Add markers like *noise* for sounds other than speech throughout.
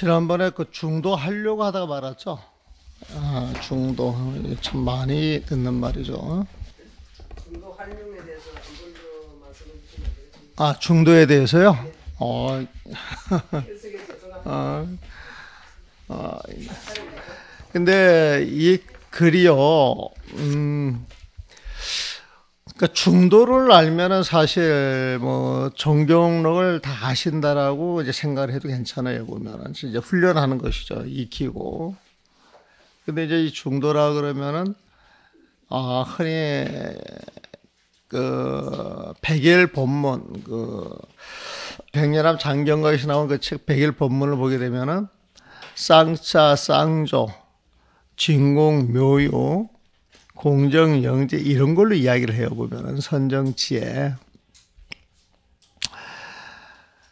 지난번에 그 중도 하려고 하다가 말았죠. 아, 중도 참 많이 듣는 말이죠. 중도 활용에 대해서 한번더 말씀해 주시면 아 중도에 대해서요? 네. 어, 그 아, 아, 근데 이 글이요, 음. 그러니까 중도를 알면은 사실 뭐 정경록을 다 아신다라고 이제 생각을 해도 괜찮아요 보면은 이제 훈련하는 것이죠 익히고 근데 이제 이 중도라 그러면은 아 흔히 그 백일 법문 그 백년암 장경과에서 나온 그 책 백일 법문을 보게 되면은 쌍자 쌍조 진공 묘요 공정, 영재 이런 걸로 이야기를 해보면 선정치에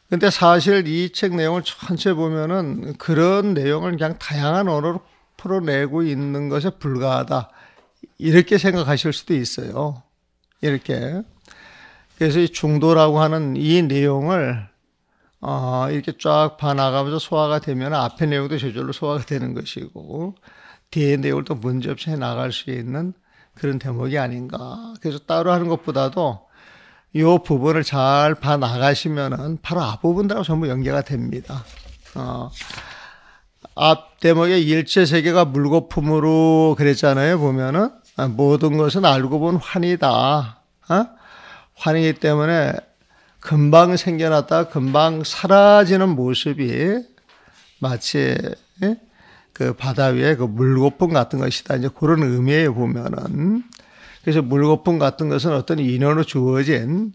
근데 사실 이 책 내용을 전체 보면은 그런 내용을 그냥 다양한 언어로 풀어내고 있는 것에 불과하다. 이렇게 생각하실 수도 있어요. 이렇게. 그래서 이 중도라고 하는 이 내용을 어, 이렇게 쫙 봐나가면서 소화가 되면 앞에 내용도 저절로 소화가 되는 것이고, 뒤에 내용을 또 문제없이 해나갈 수 있는 그런 대목이 아닌가. 그래서 따로 하는 것보다도 요 부분을 잘 봐 나가시면은 바로 앞부분들하고 전부 연계가 됩니다. 어, 앞 대목에 일체 세계가 물거품으로 그랬잖아요. 보면은 아, 모든 것은 알고 본 환이다. 어? 환이기 때문에 금방 생겨났다 금방 사라지는 모습이 마치 예? 그 바다 위에 그 물거품 같은 것이다. 이제 그런 의미에 보면은 그래서 물거품 같은 것은 어떤 인원으로 주어진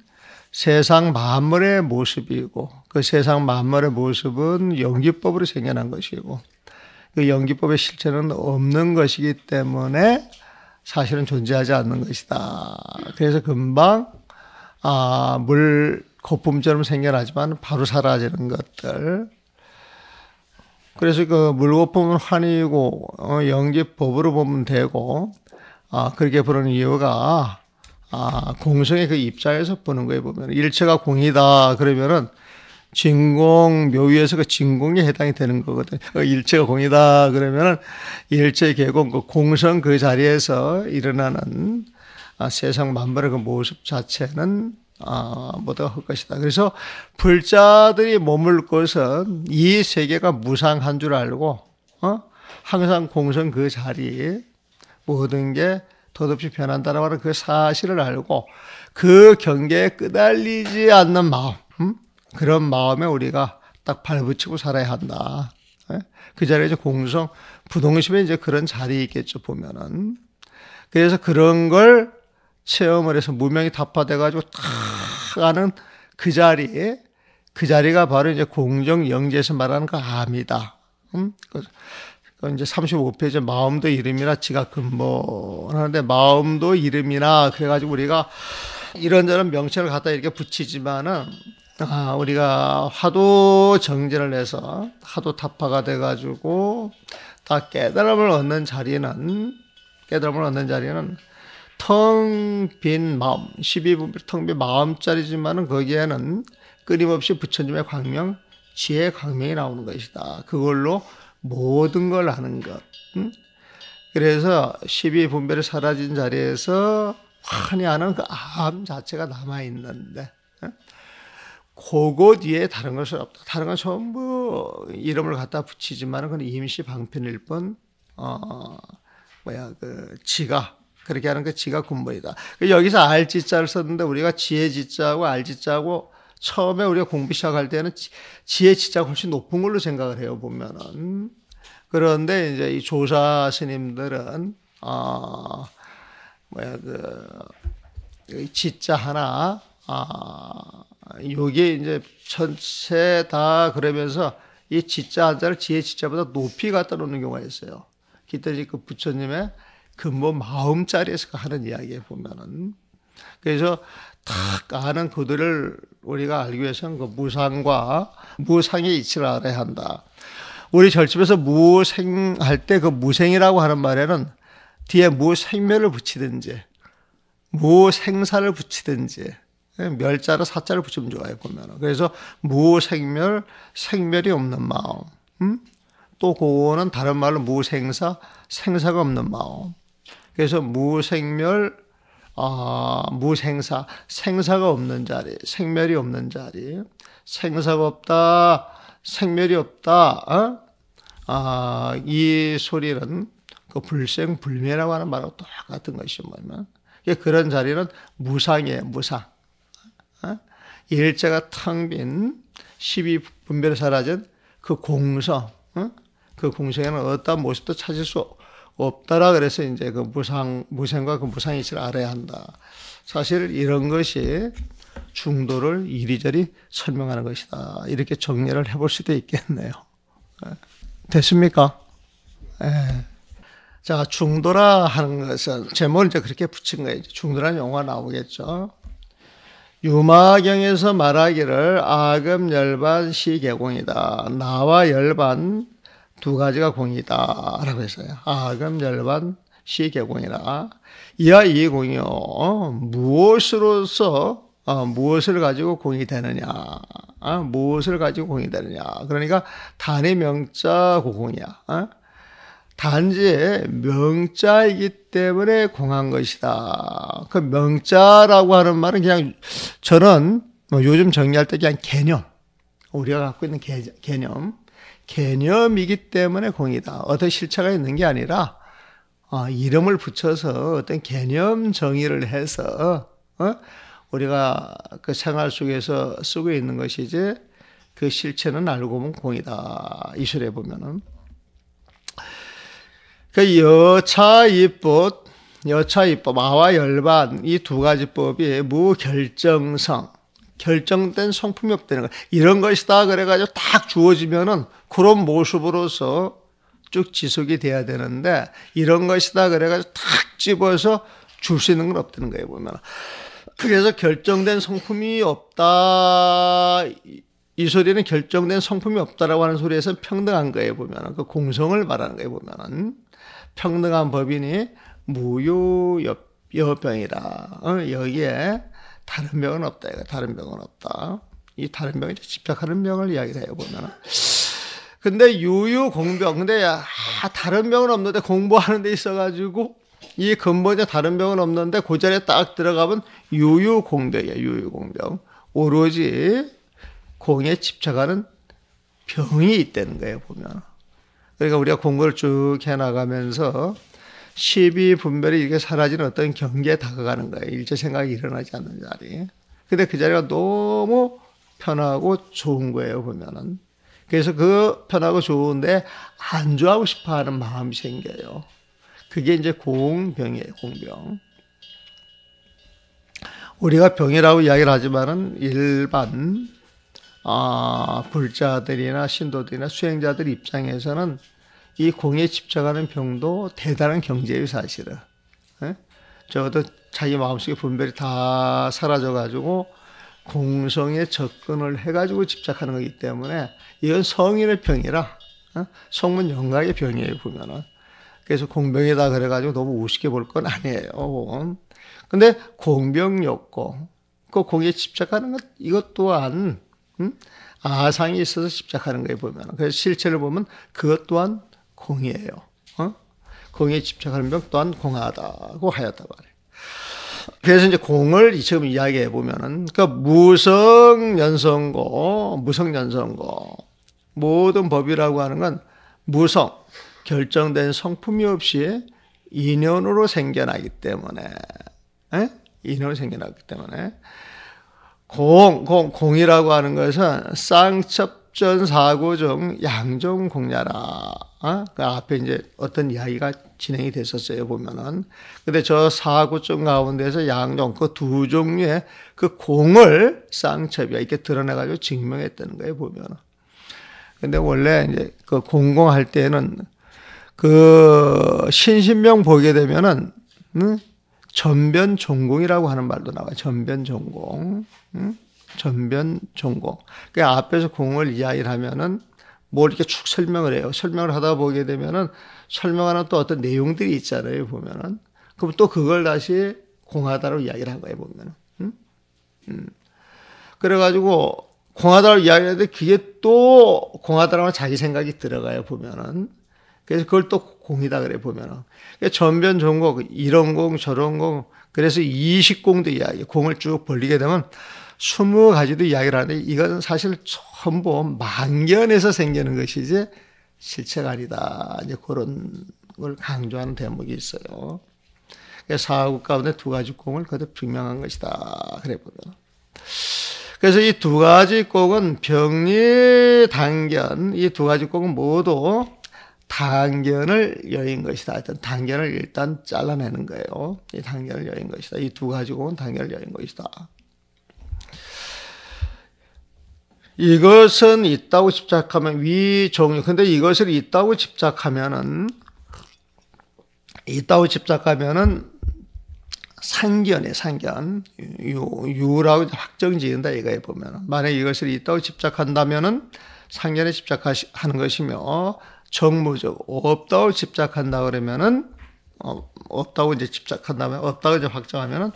세상 만물의 모습이고 그 세상 만물의 모습은 연기법으로 생겨난 것이고 그 연기법의 실체는 없는 것이기 때문에 사실은 존재하지 않는 것이다. 그래서 금방 아, 물 거품처럼 생겨나지만 바로 사라지는 것들 그래서 그물고품은 환이고 어, 영계법으로 보면 되고 아 그렇게 부르는 이유가 아 공성의 그 입장에서 보는 거에 보면 일체가 공이다 그러면은 진공 묘위에서 그 진공에 해당이 되는 거거든. 요 어, 일체가 공이다 그러면은 일체 계공그 공성 그 자리에서 일어나는 아, 세상 만물의 그 모습 자체는 아, 모두가 헛 것이다. 그래서 불자들이 머물 곳은 이 세계가 무상한 줄 알고 어? 항상 공성그자리 모든 게 덧없이 변한다라고 하는 그 사실을 알고 그 경계에 끄달리지 않는 마음 음? 그런 마음에 우리가 딱 발붙이고 살아야 한다. 예? 그 자리에 이제 공성, 부동심에 이제 그런 자리 있겠죠, 보면은. 그래서 그런 걸 체험을 해서 무명이 답화돼가지고 탁 아는 그 자리에 그 자리가 바로 이제 공정 영재에서 말하는 거 그 암이다. 음? 그, 그 이제 35페이지 마음도 이름이나 지각 근본 뭐 하는데 마음도 이름이나 그래가지고 우리가 이런저런 명칭을 갖다 이렇게 붙이지만은 아, 우리가 하도 정진을 해서 하도 타파가 돼가지고 다 깨달음을 얻는 자리는 깨달음을 얻는 자리는 텅빈 마음, 12분별 텅 빈 마음짜리지만은 거기에는 끊임없이 부처님의 광명, 지혜의 광명이 나오는 것이다. 그걸로 모든 걸 아는 것. 그래서 12분별이 사라진 자리에서 환히 아는 그 암 자체가 남아있는데, 응? 그거 뒤에 다른 것은 없다. 다른 건 전부 이름을 갖다 붙이지만 은 그건 임시 방편일 뿐, 어, 뭐야, 그, 지가 그렇게 하는 게 지가 군번이다. 그 여기서 알지자를 썼는데 우리가 지혜지자하고 알지자하고 처음에 우리가 공부 시작할 때는 지혜지자가 훨씬 높은 걸로 생각을 해요 보면은. 그런데 이제 이 조사 스님들은 아 뭐야 그 지자 하나 아 요게 이제 전체 다 그러면서 이 지자 한자를 지혜 지자보다 높이 갖다 놓는 경우가 있어요. 기때그 부처님의 그뭐 마음자리에서 하는 이야기에 보면은 그래서 탁 아는 그들을 우리가 알기 위해서는 그 무상과 무상의 이치를 알아야 한다. 우리 절집에서 무생할 때 그 무생이라고 하는 말에는 뒤에 무생멸을 붙이든지 무생사를 붙이든지 멸자로 사자를 붙이면 좋아요 보면 그래서 무생멸 생멸이 없는 마음 음? 또 그거는 다른 말로 무생사 생사가 없는 마음 그래서 무생멸, 아, 무생사, 생사가 없는 자리, 생멸이 없는 자리, 생사가 없다, 생멸이 없다, 어? 아, 이 소리는 그 불생불멸이라고 하는 말하고 똑같은 것이 뭐냐면, 그러니까 그런 자리는 무상이에요, 무상. 어? 일제가 텅 빈, 십이 분별 사라진 그 공성, 응? 어? 그 공성에는 어떠한 모습도 찾을 수 없고, 없다라 그래서 이제 그 무상 무생과 그 무상이치를 알아야 한다. 사실 이런 것이 중도를 이리저리 설명하는 것이다. 이렇게 정리를 해볼 수도 있겠네요. 예. 됐습니까? 예. 자, 중도라 하는 것은 제목을 이제 그렇게 붙인 거예요. 중도라는 용어가 나오겠죠. 유마경에서 말하기를 악음 열반 시계공이다. 나와 열반 두 가지가 공이다라고 했어요. 아, 그럼 열반 시계공이라. 이하 이 공이요. 어, 무엇으로서 어, 무엇을 가지고 공이 되느냐? 어, 무엇을 가지고 공이 되느냐? 그러니까 단의 명자 고공이야. 어? 단지 명자이기 때문에 공한 것이다. 그 명자라고 하는 말은 그냥 저는 뭐 요즘 정리할 때 그냥 개념, 우리가 갖고 있는 개, 개념, 개념이기 때문에 공이다. 어떤 실체가 있는 게 아니라 어, 이름을 붙여서 어떤 개념 정의를 해서 어? 우리가 그 생활 속에서 쓰고 있는 것이지 그 실체는 알고 보면 공이다. 이술에 보면은 그 여차입법, 여차입법, 아와 열반 이 두 가지 법이 무결정성 결정된 성품이 없다는 거 이런 것이다 그래가지고 딱 주어지면은 그런 모습으로서 쭉 지속이 돼야 되는데 이런 것이다 그래가지고 탁 집어서 줄 수 있는 건 없다는 거예요 보면 그래서 결정된 성품이 없다 이 소리는 결정된 성품이 없다라고 하는 소리에서 평등한 거예요 보면은 그 공성을 말하는 거예요 보면은 평등한 법이니 무효 여병이라 어, 여기에 다른 병은 없다. 이거 다른 병은 없다. 이 다른 병이 집착하는 병을 이야기를 해보면. 근데 유유공병. 근데 야, 다른 병은 없는데 공부하는 데 있어가지고 이 근본적 다른 병은 없는데 그 자리에 딱 들어가면 유유공병이야. 유유공병. 오로지 공에 집착하는 병이 있다는 거예요. 보면. 그러니까 우리가 공부를 쭉 해나가면서 시비 분별이 이렇게 사라지는 어떤 경계에 다가가는 거예요. 일제 생각이 일어나지 않는 자리. 근데 그 자리가 너무 편하고 좋은 거예요, 보면은. 그래서 그 편하고 좋은데 안주하고 싶어 하는 마음이 생겨요. 그게 이제 공병이에요, 공병. 우리가 병이라고 이야기를 하지만은 일반, 아, 불자들이나 신도들이나 수행자들 입장에서는 이 공에 집착하는 병도 대단한 경제예요, 사실은. 예? 적어도 자기 마음속에 분별이 다 사라져가지고 공성에 접근을 해가지고 집착하는 거기 때문에 이건 성인의 병이라 어? 성문 영각의 병이에요, 보면은. 그래서 공병이다 그래가지고 너무 우습게 볼 건 아니에요. 근데 공병욕고, 그 공에 집착하는 것, 이것 또한, 음? 아상이 있어서 집착하는 거에 보면. 그래서 실체를 보면 그것 또한 공이에요. 어? 공에 집착하는 병 또한 공하다고 하였다 말이에요. 그래서 이제 공을 지금 이야기해 보면은 그러니까 무성 연성고, 무성 연성고 모든 법이라고 하는 건 무성 결정된 성품이 없이 인연으로 생겨나기 때문에 에? 인연으로 생겨나기 때문에 공, 공, 공이라고 하는 것은 쌍첩전 사고중 양종 공야라 어? 그 앞에 이제 어떤 이야기가 진행이 됐었어요, 보면은. 근데 저 사구점 가운데서 양종, 그 두 종류의 그 공을 쌍첩이야. 이렇게 드러내가지고 증명했다는 거예요, 보면은. 근데 원래 이제 그 공공할 때는 그 신신명 보게 되면은, 응? 전변 전공이라고 하는 말도 나와요. 전변 전공. 응? 전변 전공. 그 앞에서 공을 이야기를 하면은 뭘 이렇게 축 설명을 해요. 설명을 하다 보게 되면은 설명하는 또 어떤 내용들이 있잖아요. 보면은 그럼 또 그걸 다시 공하다로 이야기를 한 거예요. 보면은 음? 음. 그래가지고 공하다로 이야기하는데 그게 또 공하다라고 자기 생각이 들어가요. 보면은 그래서 그걸 또 공이다 그래 보면은 그러니까 전변 전공 이런 공 저런 공 그래서 이식공도 이야기 공을 쭉 벌리게 되면 스무 가지도 이야기를 하는데 이건 사실 전부 만견에서 생기는 것이지 실체가 아니다. 이제 그런 걸 강조하는 대목이 있어요. 그러니까 사국 가운데 두 가지 공을 거듭 분명한 것이다. 그래 보면. 그래서 이 두 가지 곡은 병리 단견 이 두 가지 곡은 모두 단견을 여인 것이다. 하여튼 단견을 일단 잘라내는 거예요. 이 단견을 여인 것이다. 이 두 가지 곡은 단견을 여인 것이다. 이것은 있다고 집착하면 위종이 근데 이것을 있다고 집착하면은 있다고 집착하면은 상견의 상견 유, 라고 확정지은다 이거에 보면 만약 이것을 있다고 집착한다면은 상견에 집착하는 것이며 정무적 없다고 집착한다 그러면은 어, 없다고 이제 집착한다면 없다고 이제 확정하면은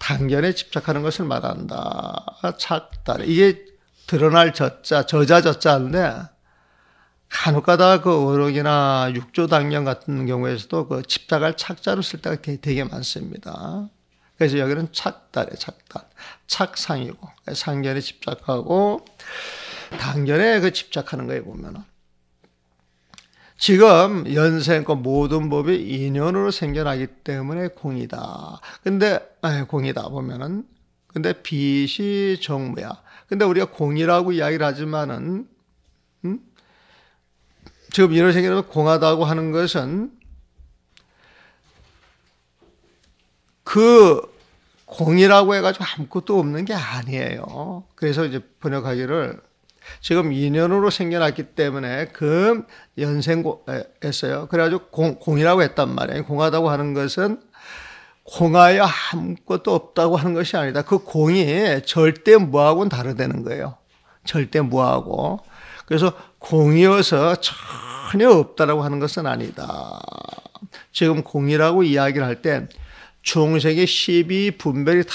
당견에 집착하는 것을 말한다 착달 이게 드러날 저자, 저자 저자인데 간혹가다 그 어록이나 육조 당년 같은 경우에서도 그집착을 착자로 쓸 때가 되게 많습니다. 그래서 여기는 착달의 착단, 착상이고 상견에 집착하고 당견에 그 집착하는 거에 보면은 지금 연생과 모든 법이 인연으로 생겨나기 때문에 공이다. 근데 아니, 공이다 보면은 근데 비시 정무야. 근데 우리가 공이라고 이야기를 하지만은 음? 지금 이런 생각하면 공하다고 하는 것은 그 공이라고 해가지고 아무것도 없는 게 아니에요. 그래서 이제 번역하기를 지금 인연으로 생겨났기 때문에 그 연생했어요. 그래가지고 공, 공이라고 했단 말이에요. 공하다고 하는 것은 공하여 아무것도 없다고 하는 것이 아니다. 그 공이 절대 무하고는 다르다는 거예요. 절대 무하고. 그래서 공이어서 전혀 없다라고 하는 것은 아니다. 지금 공이라고 이야기를 할 때 중생의 시비 분별이 다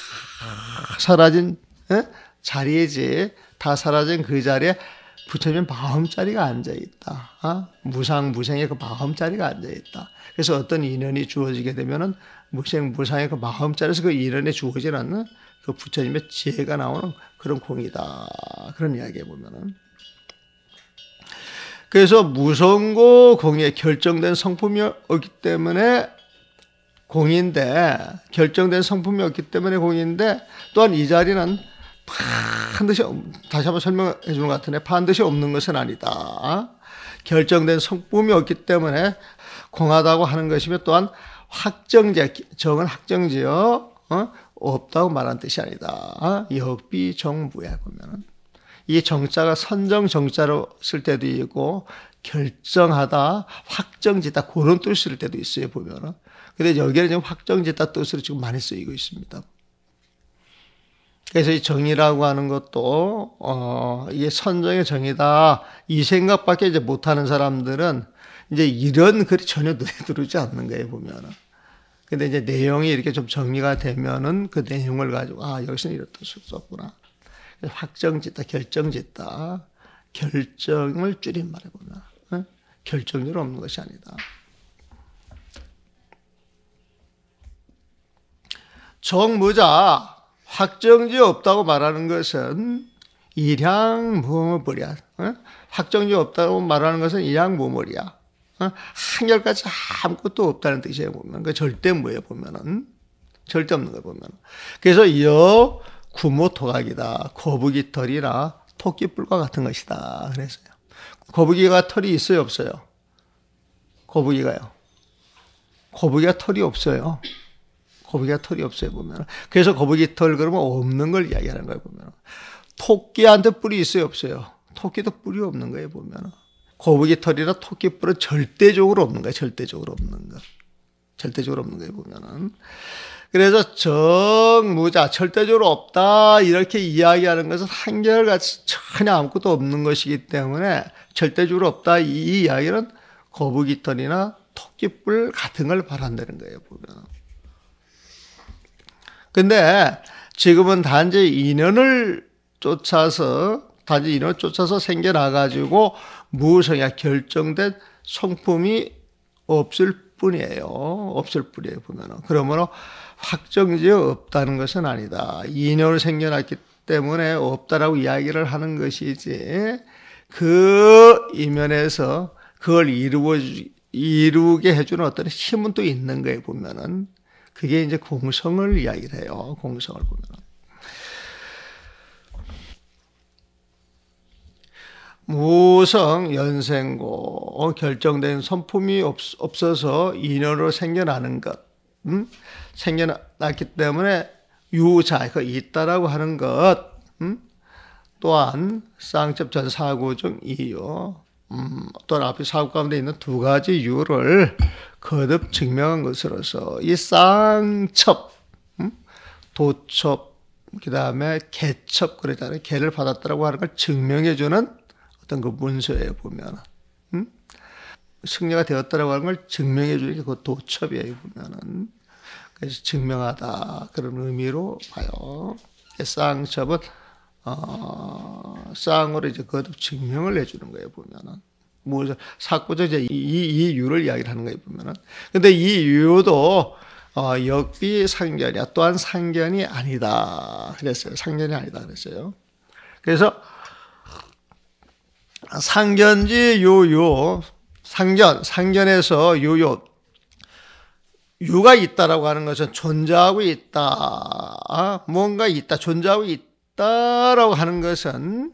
사라진 에? 예? 자리에지 다 사라진 그 자리에 부처님 마음자리가 앉아 있다. 어? 아? 무상 무생의 그 마음자리가 앉아 있다. 그래서 어떤 인연이 주어지게 되면은 묵생 무상의 그 마음자리에서 그 일원에 주어진 않는 그 부처님의 지혜가 나오는 그런 공이다. 그런 이야기에 보면은. 그래서 무성고 공의 결정된 성품이없기 때문에 공인데 결정된 성품이없기 때문에 공인데 또한 이 자리는 반드시 다시 한번 설명해 주는 것 같은데 반드시 없는 것은 아니다. 결정된 성품이 없기 때문에 공하다고 하는 것이며 또한 확정제, 정은 확정지요. 어? 없다고 말한 뜻이 아니다. 역비 정부에 보면이 정자가 선정 정자로 쓸 때도 있고, 결정하다, 확정짓다, 그런 뜻을 쓸 때도 있어요, 보면은. 근데 여기는 지금 확정짓다 뜻으로 지금 많이 쓰이고 있습니다. 그래서 이 정의라고 하는 것도, 어, 이게 선정의 정의다. 이 생각밖에 이제 못하는 사람들은 이제 이런 글이 전혀 눈에 들어오지 않는 거예요, 보면은. 근데 이제 내용이 이렇게 좀 정리가 되면은 그 내용을 가지고, 아, 여기서는 이렇게 썼구나. 확정 짓다, 결정 짓다. 결정을 줄인 말이구나. 응? 결정률 없는 것이 아니다. 정무자, 확정지 없다고 말하는 것은 일양 무물이야. 응? 확정지 없다고 말하는 것은 일양 무물이야. 어? 한결같이 아무것도 없다는 뜻이에요, 보면. 그 그러니까 절대 뭐예요, 보면은. 절대 없는 거예요, 보면. 그래서 여 구모 토각이다. 거북이 털이라 토끼뿔과 같은 것이다. 그래서요. 거북이가 털이 있어요, 없어요? 거북이가요. 거북이가 털이 없어요. 거북이가 털이 없어요, 보면. 그래서 거북이 털 그러면 없는 걸 이야기하는 거예요, 보면. 토끼한테 뿔이 있어요, 없어요? 토끼도 뿔이 없는 거예요, 보면. 거북이 털이나 토끼 뿔은 절대적으로 없는 거야. 절대적으로 없는 거. 절대적으로 없는 거예요, 보면은. 그래서 정무자, 절대적으로 없다, 이렇게 이야기하는 것은 한결같이 전혀 아무것도 없는 것이기 때문에 절대적으로 없다, 이 이야기는 거북이 털이나 토끼뿔 같은 걸 바란다는 거예요, 보면. 근데 지금은 단지 인연을 쫓아서, 단지 인연을 쫓아서 생겨나가지고 무성이가 결정된 성품이 없을 뿐이에요. 없을 뿐이에요, 보면은. 그러므로 확정지어 없다는 것은 아니다. 인연을 생겨났기 때문에 없다라고 이야기를 하는 것이지, 그 이면에서 그걸 이루어, 이루게 해주는 어떤 힘은 또 있는 거예요, 보면은. 그게 이제 공성을 이야기를 해요, 공성을 보면은. 무성 연생고 어, 결정된 선품이 없, 없어서 인연으로 생겨나는 것 음? 생겨났기 때문에 유자 그 있다라고 하는 것 음? 또한 쌍첩전 사고 중 이유 음, 또한 앞에 사고 가운데 있는 두 가지 이유를 거듭 증명한 것으로서 이 쌍첩 음? 도첩 그 다음에 개첩 그러잖아요 개를 받았다라고 하는 걸 증명해주는 어떤 그 문서에 보면 응? 음? 승려가 되었다라고 하는 걸 증명해 주는 게그 도첩이에요 보면은 그래서 증명하다 그런 의미로 봐요. 쌍첩은 어, 쌍으로 이제 거듭 증명을 해주는 거예요 보면은 뭐 사고자 이제 이 이유를 이야기를 하는 거예요 보면은 근데 이 이유도 어, 역비 상견이야 또한 상견이 아니다 그랬어요 상견이 아니다 그랬어요. 그래서 상견지 요요 상견 상견에서 요요 유가 있다라고 하는 것은 존재하고 있다 아, 뭔가 있다 존재하고 있다라고 하는 것은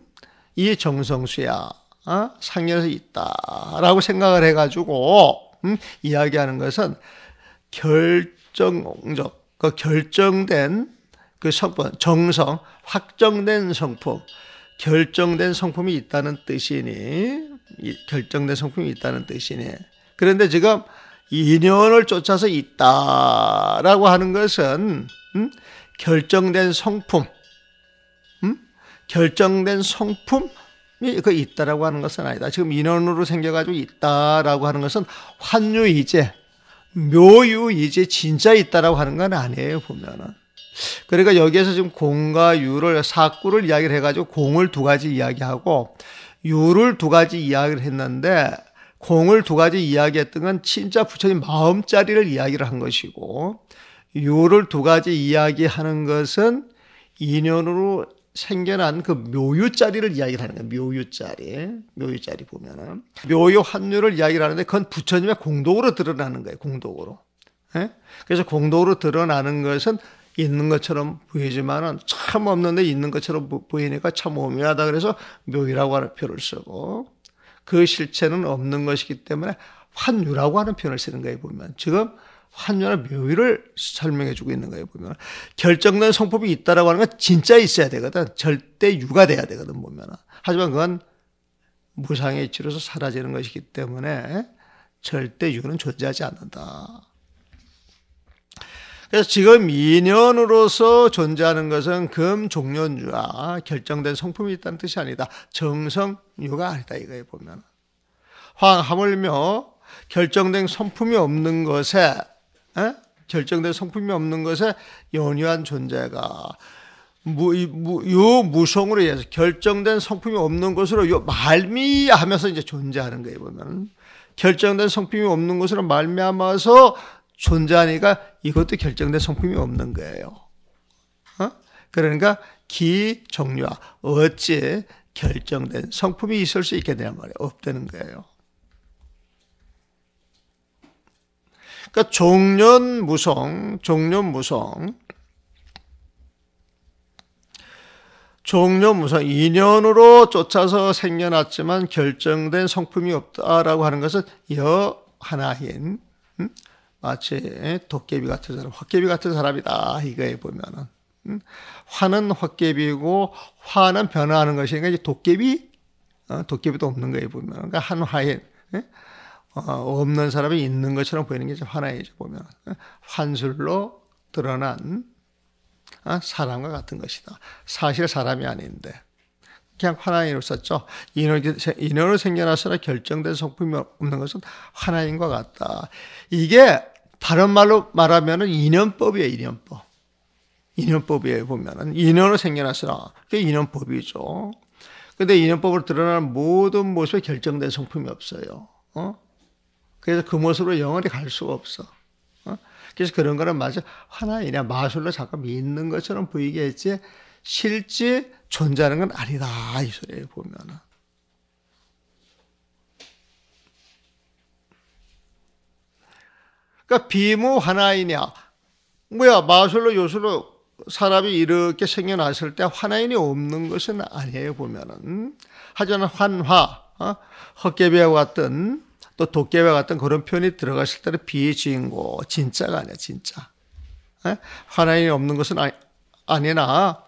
이 정성수야 어? 상견에서 있다라고 생각을 해가지고 음? 이야기하는 것은 결정적 그 결정된 그 성품 정성 확정된 성품 결정된 성품이 있다는 뜻이니 결정된 성품이 있다는 뜻이니 그런데 지금 인연을 쫓아서 있다라고 하는 것은 음? 결정된 성품 음? 결정된 성품이 그 있다라고 하는 것은 아니다. 지금 인연으로 생겨가지고 있다라고 하는 것은 환유이제 묘유이제 진짜 있다라고 하는 건 아니에요 보면은 그러니까 여기에서 지금 공과 유를 사구를 이야기를 해가지고 공을 두 가지 이야기하고 유를 두 가지 이야기를 했는데 공을 두 가지 이야기했던 건 진짜 부처님 마음자리를 이야기를 한 것이고 유를 두 가지 이야기하는 것은 인연으로 생겨난 그 묘유자리를 이야기를 하는 거예요. 묘유자리. 묘유자리 보면은. 묘유 환류를 이야기를 하는데 그건 부처님의 공덕으로 드러나는 거예요. 공덕으로. 예? 그래서 공덕으로 드러나는 것은 있는 것처럼 보이지만은 참 없는데 있는 것처럼 보이니까 참 오묘하다 그래서 묘이라고 하는 표현을 쓰고 그 실체는 없는 것이기 때문에 환유라고 하는 표현을 쓰는 거예요 보면 지금 환유나 묘유를 설명해 주고 있는 거예요 보면 결정된 성법이 있다라고 하는 건 진짜 있어야 되거든 절대 유가 돼야 되거든 보면은 하지만 그건 무상의 이치로서 사라지는 것이기 때문에 절대 유는 존재하지 않는다. 그래서 지금 인연으로서 존재하는 것은 금 종련주와 결정된 성품이 있다는 뜻이 아니다. 정성유가 아니다. 이거에 보면. 황 하물며 결정된 성품이 없는 것에 에? 결정된 성품이 없는 것에 연유한 존재가 무, 무, 요 무성으로 해서 결정된 성품이 없는 것으로 요 말미하면서 이제 존재하는 거예요 보면 결정된 성품이 없는 것으로 말미암아서 존재하니까 이것도 결정된 성품이 없는 거예요. 어? 그러니까 기, 정류와 어찌 결정된 성품이 있을 수 있겠냐 말이에요. 없다는 거예요. 그러니까 종련무성, 종련무성, 종료무성 인연으로 쫓아서 생겨났지만 결정된 성품이 없다라고 하는 것은 여 하나인 음? 마치 도깨비 같은 사람, 헛개비 같은 사람이다. 이거에 보면은. 음? 화는 헛개비고 화는 변화하는 것이니까 그러니까 이제 도깨비 어, 도깨비도 없는 거에 보면 그러니까 한 화에 어, 없는 사람이 있는 것처럼 보이는 게화나 이제 보면 환술로 드러난 아, 사람과 같은 것이다. 사실 사람이 아닌데 그냥 하나인으로 썼죠. 인원으로 생겨났으나 결정된 성품이 없는 것은 하나인과 같다. 이게 다른 말로 말하면 인연법이에요, 인연법. 인연법이에요, 보면은. 인연으로 생겨났으나. 그게 인연법이죠. 근데 인연법으로 드러나는 모든 모습에 결정된 성품이 없어요. 어? 그래서 그 모습으로 영원히 갈 수가 없어. 어? 그래서 그런 거는 마치 하나이냐 마술로 잠깐 믿는 것처럼 보이게 지 실제 존재하는 건 아니다 이소리예 보면은 그러니까 비무 하나이냐. 뭐야, 마술로 요술로 사람이 이렇게 생겨났을 때 화나인이 없는 것은 아니에요, 보면은. 하지만 환화, 어? 헛개비와 같은 또 도깨비와 같은 그런 표현이 들어갔을 때는 비의 주인공, 진짜가 아니야, 진짜. 에? 어? 화나인이 없는 것은 아니, 아니나,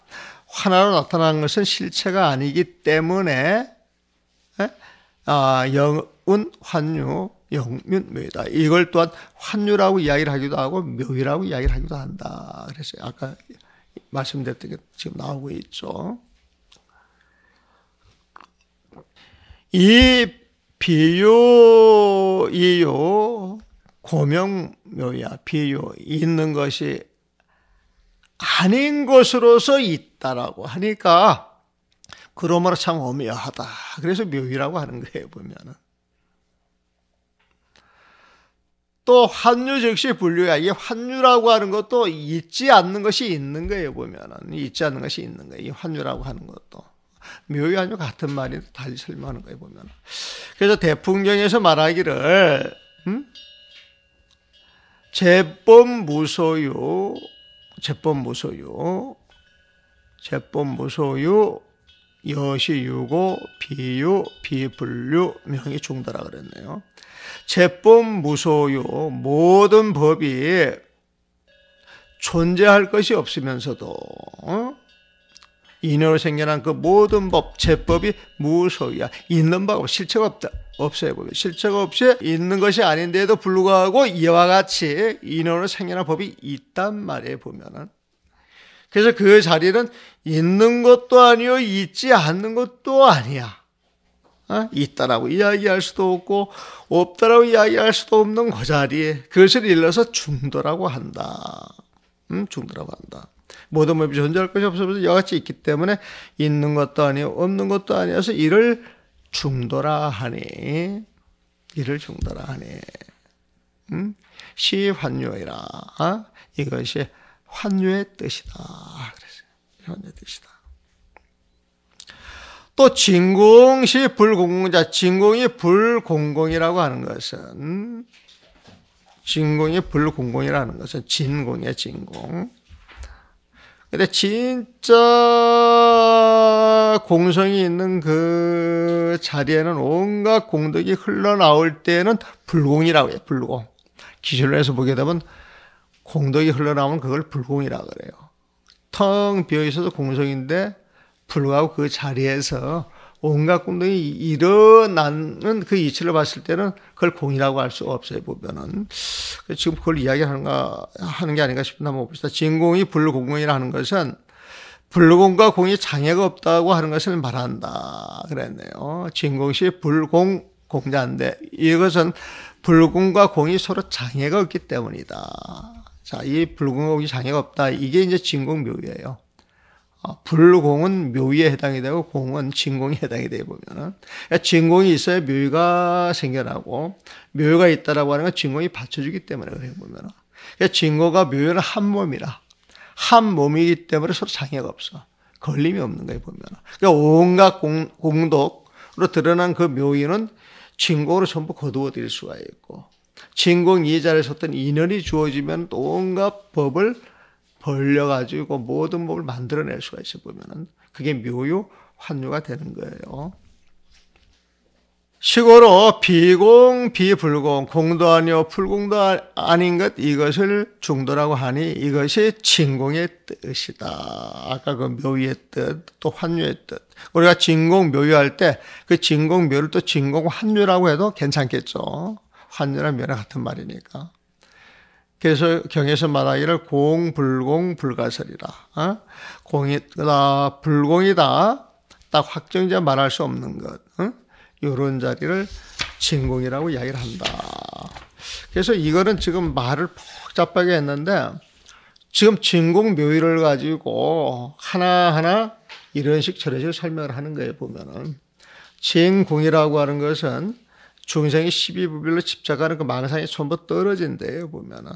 하나로 나타난 것은 실체가 아니기 때문에 에? 어? 아, 영은 환유, 명면묘이다 이걸 또한 환유라고 이야기를 하기도 하고 묘이라고 이야기를 하기도 한다. 그래서 아까 말씀드렸던 게 지금 나오고 있죠. 이 비요 이요 고명묘야 비요 있는 것이 아닌 것으로서 있다라고 하니까 그러므로 참 오묘하다. 그래서 묘이라고 하는 거예요 보면은. 또 환율 즉시 분류야. 이 환율이라고 하는 것도 잊지 않는 것이 있는 거예요, 보면은. 잊지 않는 것이 있는 거예요. 이 환율이라고 하는 것도. 묘유 환율 같은 말이 달리 설명하는 거예요, 보면 그래서 대풍경에서 말하기를, 음? 제법 무소유, 제법 무소유, 제법 무소유, 여시유고, 비유, 비분류, 명이 중다라 그랬네요. 제법 무소유 모든 법이 존재할 것이 없으면서도 어? 인연으로 생겨난 그 모든 법, 제법이 무소유야. 있는 바 없, 실체가 없다. 없어요. 실체가 없이 있는 것이 아닌데도 불구하고 이와 같이 인연으로 생겨난 법이 있단 말이에요. 보면은. 그래서 그 자리는 있는 것도 아니요, 있지 않는 것도 아니야. 어? 있다라고 이야기할 수도 없고 없다라고 이야기할 수도 없는 그 자리에 그것을 일러서 중도라고 한다. 음, 중도라고 한다. 모든 법이 존재할 것이 없으면서 여같이 있기 때문에 있는 것도 아니요 없는 것도 아니어서 이를 중도라 하니 이를 중도라 하니 음? 시환유이라 어? 이것이 환유의 뜻이다. 그래서 환유의 뜻이다. 또 진공시 불공공자, 진공이 불공공이라고 하는 것은 진공이 불공공이라는 것은 진공의 진공. 근데 진짜 공성이 있는 그 자리에는 온갖 공덕이 흘러나올 때는 에 불공이라고 해요. 불공. 기술로해서 보게 되면 공덕이 흘러나오면 그걸 불공이라 고 그래요. 텅 비어 있어서 공성인데 불구하고 그 자리에서 온갖 공동이 일어나는 그 이치를 봤을 때는 그걸 공이라고 할 수 없어요, 보면은. 지금 그걸 이야기하는가, 하는 게 아닌가 싶은데 한번 봅시다. 진공이 불공공이라 는 것은 불공과 공이 장애가 없다고 하는 것을 말한다. 그랬네요. 진공시 불공 공자인데 이것은 불공과 공이 서로 장애가 없기 때문이다. 자, 이 불공과 공이 장애가 없다. 이게 이제 진공 묘예요. 어, 불공은 묘유에 해당이 되고 공은 진공에 해당이 되어 보면은 그러니까 진공이 있어야 묘유가 생겨나고 묘유가 있다라고 하는 건 진공이 받쳐주기 때문에 그래요 보면은 그니까 진공과 묘유는 한 몸이라 한 몸이기 때문에 서로 장애가 없어 걸림이 없는 거예요 보면은 그러니까 온갖 공, 공덕으로 드러난 그 묘유는 진공으로 전부 거두어들일 수가 있고 진공 이자를 섰던 인연이 주어지면 온갖 법을 벌려가지고 모든 몸을 만들어낼 수가 있어 보면은 그게 묘유 환유가 되는 거예요. 시고로 비공 비불공 공도 아니요 불공도 아, 아닌 것 이것을 중도라고 하니 이것이 진공의 뜻이다. 아까 그 묘유의 뜻또 환유의 뜻. 우리가 진공 묘유할 때 그 진공 묘를 또 진공 환유라고 해도 괜찮겠죠. 환유랑 묘랑 같은 말이니까. 그래서 경에서 말하기를 공불공 불가설이라. 어? 공이다 불공이다 딱 확정자 말할 수 없는 것. 어? 이런 자리를 진공이라고 이야기를 한다. 그래서 이거는 지금 말을 복잡하게 했는데 지금 진공 묘의를 가지고 하나하나 이런 식 저런 식 설명을 하는 거예요 보면은 진공이라고 하는 것은 중생이 12부별로 집착하는 그 망상이 전부 떨어진대요, 보면은.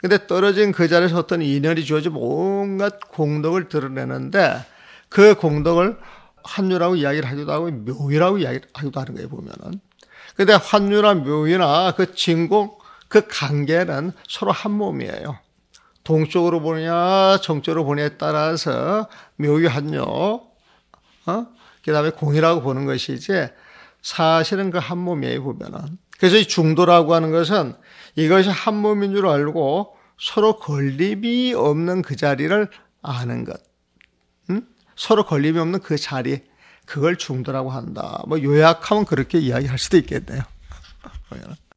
근데 떨어진 그 자리에서 어떤 인연이 주어지 온갖 공덕을 드러내는데 그 공덕을 환유라고 이야기를 하기도 하고 묘유라고 이야기를 하기도 하는 거예요, 보면은. 근데 환유나 묘유나 그 진공, 그 관계는 서로 한 몸이에요. 동쪽으로 보느냐, 정쪽으로 보느냐에 따라서 묘유, 한요, 어? 그 다음에 공이라고 보는 것이지 사실은 그 한 몸이에요, 보면은. 그래서 이 중도라고 하는 것은 이것이 한 몸인 줄 알고 서로 건립이 없는 그 자리를 아는 것. 응? 서로 건립이 없는 그 자리. 그걸 중도라고 한다. 뭐 요약하면 그렇게 이야기할 수도 있겠네요. *laughs* 보면은.